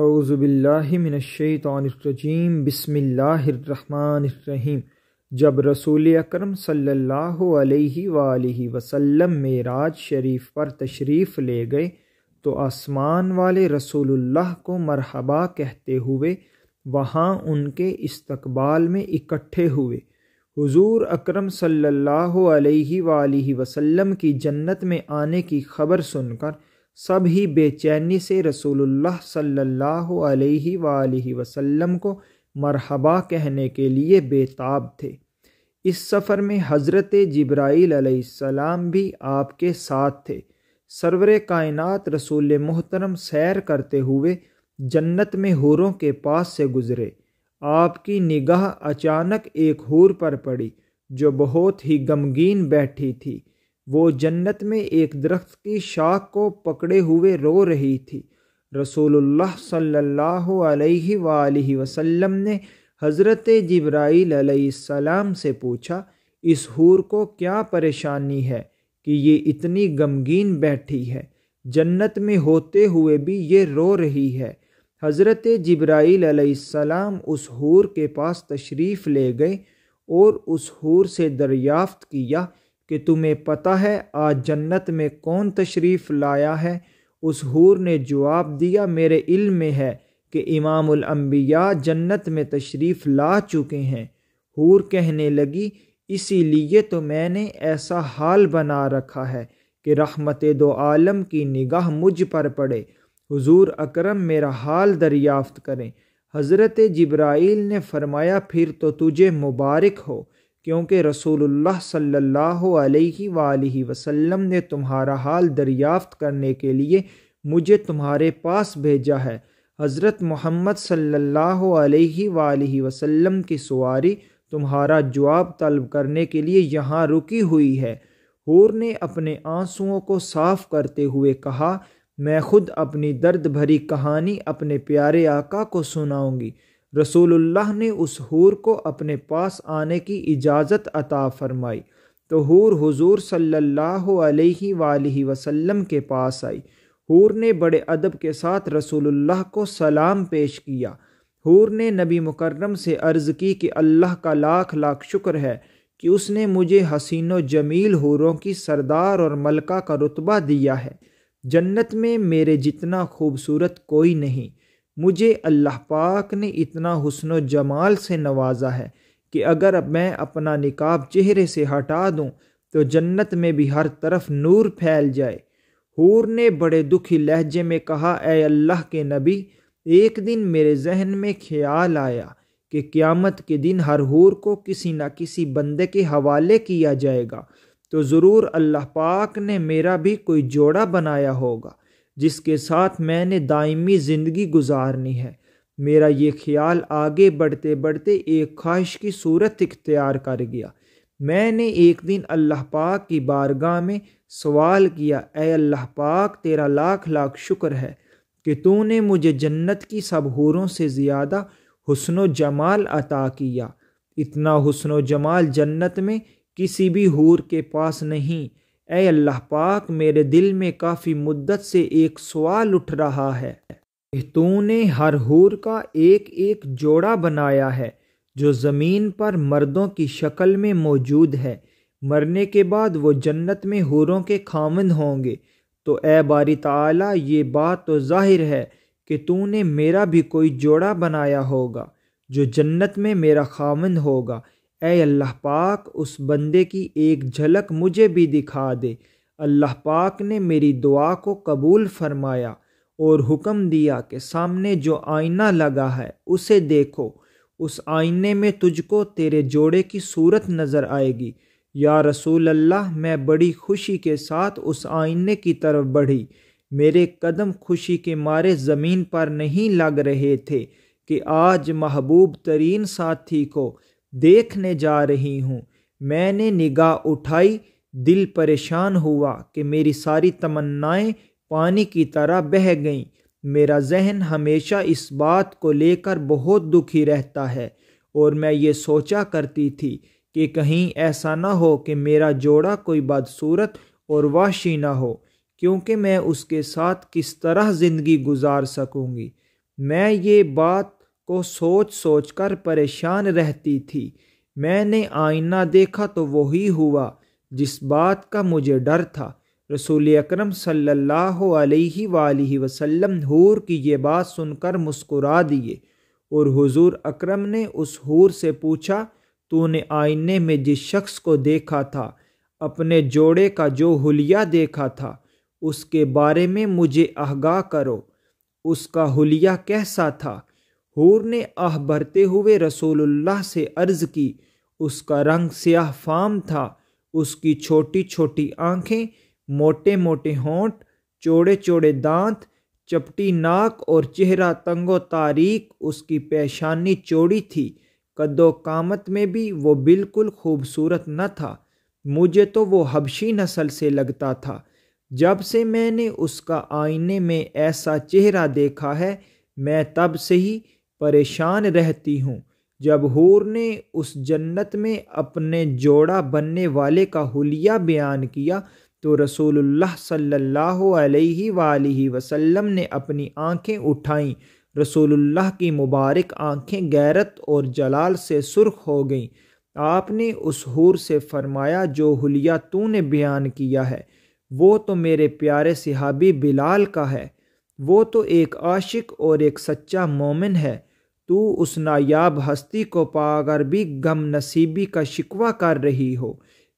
अज़बिल्लिमिनशैतरजीम बसमीम जब रसूल अकरम सम अलैहि वालैहि वसल्लम मेराज शरीफ पर तशरीफ़ ले गए तो आसमान वाले रसूलुल्लाह को मरहबा कहते हुए वहाँ उनके इस्तकबाल में इकट्ठे हुए हुजूर अकरम सल्लल्लाहु अलैहि वसल्लम की जन्नत में आने की खबर सुनकर सब ही बेचैनी से रसूलुल्लाह सल्लल्लाहु अलैहि सल्ला वसल्लम को मरहबा कहने के लिए बेताब थे इस सफ़र में हज़रत जब्राईल अलैहिस्सलाम भी आपके साथ थे सरवर कायनात रसूल मोहतरम सैर करते हुए जन्नत में हूरों के पास से गुज़रे आपकी निगाह अचानक एक हूर पर पड़ी जो बहुत ही गमगीन बैठी थी वो जन्नत में एक दरख्त की शाख को पकड़े हुए रो रही थी रसूलुल्लाह सल्लल्लाहु अलैहि वसल्लम ने हज़रत जिब्राईल सलाम से पूछा इस हूर को क्या परेशानी है कि ये इतनी गमगीन बैठी है जन्नत में होते हुए भी ये रो रही है हज़रत जब्राईल अलैहिस्सलाम उस हूर के पास तशरीफ़ ले गए और उस हूर से दरियाफ्त किया कि तुम्हें पता है आज जन्नत में कौन तशरीफ़ लाया है उस हूर ने जवाब दिया मेरे इल्म में है कि इमामुल अम्बिया जन्नत में तशरीफ़ ला चुके हैं हूर कहने लगी इसीलिए तो मैंने ऐसा हाल बना रखा है कि रहमत दो आलम की निगाह मुझ पर पड़े हुजूर अकरम मेरा हाल दरियाफ्त करें हज़रत जब्राइल ने फरमाया फिर तो तुझे मुबारक हो क्योंकि रसूलुल्लाह सल्लल्लाहु अलैहि वालैहि वसल्लम ने तुम्हारा हाल दरियाफ्त करने के लिए मुझे तुम्हारे पास भेजा है हज़रत मोहम्मद सल्लल्लाहु अलैहि वालैहि वसल्लम की सवारी तुम्हारा जवाब तलब करने के लिए यहाँ रुकी हुई है हूर ने अपने आंसुओं को साफ करते हुए कहा मैं खुद अपनी दर्द भरी कहानी अपने प्यारे आका को सुनाऊंगी रसूलुल्लाह ने उस हूर को अपने पास आने की इजाज़त अता फरमाई तो हूर हुजूर सल्लल्लाहु अलैहि वालि वसल्लम के पास आई हूर ने बड़े अदब के साथ रसूलुल्लाह को सलाम पेश किया हूर ने नबी मुकर्रम से अर्ज़ की कि अल्लाह का लाख लाख शुक्र है कि उसने मुझे हसीनो जमील हूरों की सरदार और मलका का रुतबा दिया है जन्नत में मेरे जितना खूबसूरत कोई नहीं मुझे अल्लाह पाक ने इतना हुसन जमाल से नवाजा है कि अगर मैं अपना निकाब चेहरे से हटा दूं तो जन्नत में भी हर तरफ नूर फैल जाए हूर ने बड़े दुखी लहजे में कहा ए अल्लाह के नबी एक दिन मेरे जहन में ख्याल आया कि क़्यामत के दिन हर हूर को किसी न किसी बंदे के हवाले किया जाएगा तो ज़रूर अल्लाह पाक ने मेरा भी कोई जोड़ा बनाया होगा जिसके साथ मैंने दायमी ज़िंदगी गुजारनी है मेरा ये ख्याल आगे बढ़ते बढ़ते एक ख्वाहिश की सूरत इख्तियार कर गया मैंने एक दिन अल्लाह पाक की बारगाह में सवाल किया ए अल्लाह पाक तेरा लाख लाख शुक्र है कि तूने मुझे जन्नत की सब हूरों से ज़्यादा हसन जमाल अता किया इतना हसन जमाल जन्नत में किसी भी हूर के पास नहीं ए अल्लाह पाक मेरे दिल में काफ़ी मुद्दत से एक सवाल उठ रहा है तूने हर हूर का एक एक जोड़ा बनाया है जो ज़मीन पर मर्दों की शक्ल में मौजूद है मरने के बाद वो जन्नत में हूरों के खामंद होंगे तो ए बारी ताला ये बात तो जाहिर है कि तूने मेरा भी कोई जोड़ा बनाया होगा जो जन्नत में मेरा खामंद होगा ए अल्लाह पाक उस बंदे की एक झलक मुझे भी दिखा दे अल्लाह पाक ने मेरी दुआ को कबूल फरमाया और हुक्म दिया कि सामने जो आईना लगा है उसे देखो उस आईने में तुझको तेरे जोड़े की सूरत नज़र आएगी या रसूल अल्लाह मैं बड़ी खुशी के साथ उस आईने की तरफ बढ़ी मेरे कदम खुशी के मारे ज़मीन पर नहीं लग रहे थे कि आज महबूब तरीन साथी को देखने जा रही हूँ मैंने निगाह उठाई दिल परेशान हुआ कि मेरी सारी तमन्नाएं पानी की तरह बह गईं मेरा जहन हमेशा इस बात को लेकर बहुत दुखी रहता है और मैं ये सोचा करती थी कि कहीं ऐसा ना हो कि मेरा जोड़ा कोई बदसूरत और वाशी ना हो क्योंकि मैं उसके साथ किस तरह ज़िंदगी गुजार सकूँगी मैं ये बात को सोच सोच कर परेशान रहती थी मैंने आईना देखा तो वही हुआ जिस बात का मुझे डर था रसूल अकरम सल्लल्लाहु अलैहि वालैहि वसल्लम हूर की ये बात सुनकर मुस्कुरा दिए और हुजूर अकरम ने उस हूर से पूछा तूने आईने में जिस शख्स को देखा था अपने जोड़े का जो हुलिया देखा था उसके बारे में मुझे आगाह करो उसका हुलिया कैसा था हूर ने आह भरते हुए रसूलुल्लाह से अर्ज की उसका रंग स्याह फाम था उसकी छोटी छोटी आंखें मोटे मोटे होंठ चौड़े चौड़े दांत चपटी नाक और चेहरा तंगो तारीक उसकी पेशानी चौड़ी थी कदो कामत में भी वो बिल्कुल खूबसूरत न था मुझे तो वो हबशी नस्ल से लगता था जब से मैंने उसका आईने में ऐसा चेहरा देखा है मैं तब से ही परेशान रहती हूँ जब हूर ने उस जन्नत में अपने जोड़ा बनने वाले का हुलिया बयान किया तो रसूलुल्लाह सल्लल्लाहु अलैहि वालैहि वसल्लम ने अपनी आंखें उठाईं रसूलुल्लाह की मुबारक आंखें गैरत और जलाल से सुर्ख हो गईं आपने उस हूर से फरमाया जो हुलिया तूने बयान किया है वो तो मेरे प्यारे सिहाबी बिलाल का है वो तो एक आशिक और एक सच्चा मोमिन है तू उस नायाब हस्ती को पाकर भी गम नसीबी का शिकवा कर रही हो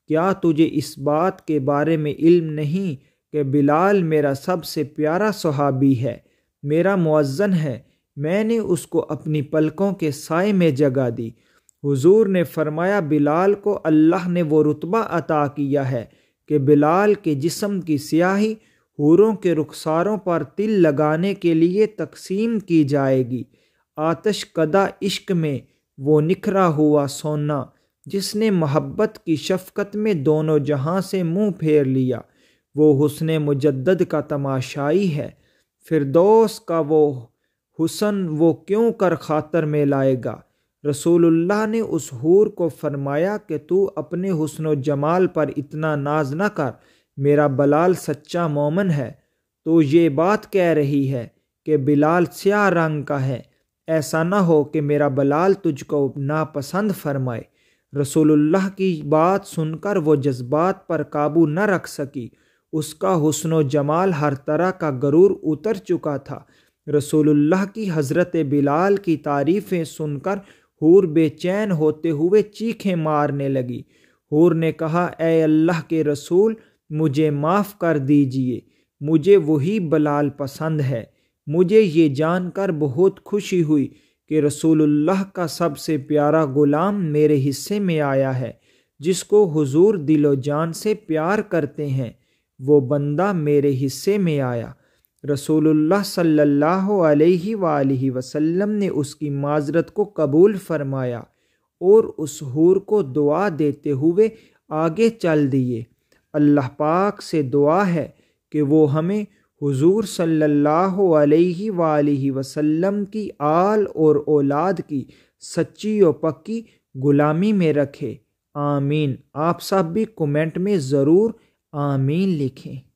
क्या तुझे इस बात के बारे में इल्म नहीं कि बिलाल मेरा सबसे प्यारा सहाबी है मेरा मुअज्जन है मैंने उसको अपनी पलकों के साय में जगा दी हुजूर ने फरमाया बिलाल को अल्लाह ने वो रुतबा अता किया है कि बिलाल के जिस्म की स्याही हूरों के रुखसारों पर तिल लगाने के लिए तकसीम की जाएगी आतश कदा इश्क में वो निखरा हुआ सोना जिसने मोहब्बत की शफकत में दोनों जहां से मुंह फेर लिया वो हुसन मुजद्दद का तमाशाई है फिरदौस का वो हुसन वो क्यों कर खातर में लाएगा रसूलुल्लाह ने उस हूर को फरमाया कि तू अपने हुसन जमाल पर इतना नाज न कर मेरा बलाल सच्चा मोमन है तो ये बात कह रही है कि बिलाल स्या रंग का है ऐसा ना हो कि मेरा बलाल तुझको नापसंद फरमाए रसूलुल्लाह की बात सुनकर वो जज्बात पर काबू न रख सकी उसका हुसन व जमाल हर तरह का गरूर उतर चुका था रसूलुल्लाह की हज़रत बिलाल की तारीफ़ें सुनकर हूर बेचैन होते हुए चीखें मारने लगी हूर ने कहा ए अल्लाह के रसूल मुझे माफ़ कर दीजिए मुझे वही बलाल पसंद है मुझे ये जानकर बहुत खुशी हुई कि रसूलुल्लाह का सबसे प्यारा ग़ुलाम मेरे हिस्से में आया है जिसको हुजूर दिलो जान से प्यार करते हैं वो बंदा मेरे हिस्से में आया रसूलुल्लाह सल्लल्लाहु अलैहि वालैहि वसल्लम ने उसकी माजरत को कबूल फरमाया और उस हूर को दुआ देते हुए आगे चल दिए अल्लाह पाक से दुआ है कि वो हमें हुजूर सल्लल्लाहु अलैहि वालैहि वसल्लम की आल और औलाद की सच्ची और पक्की गुलामी में रखे आमीन आप सब भी कमेंट में ज़रूर आमीन लिखें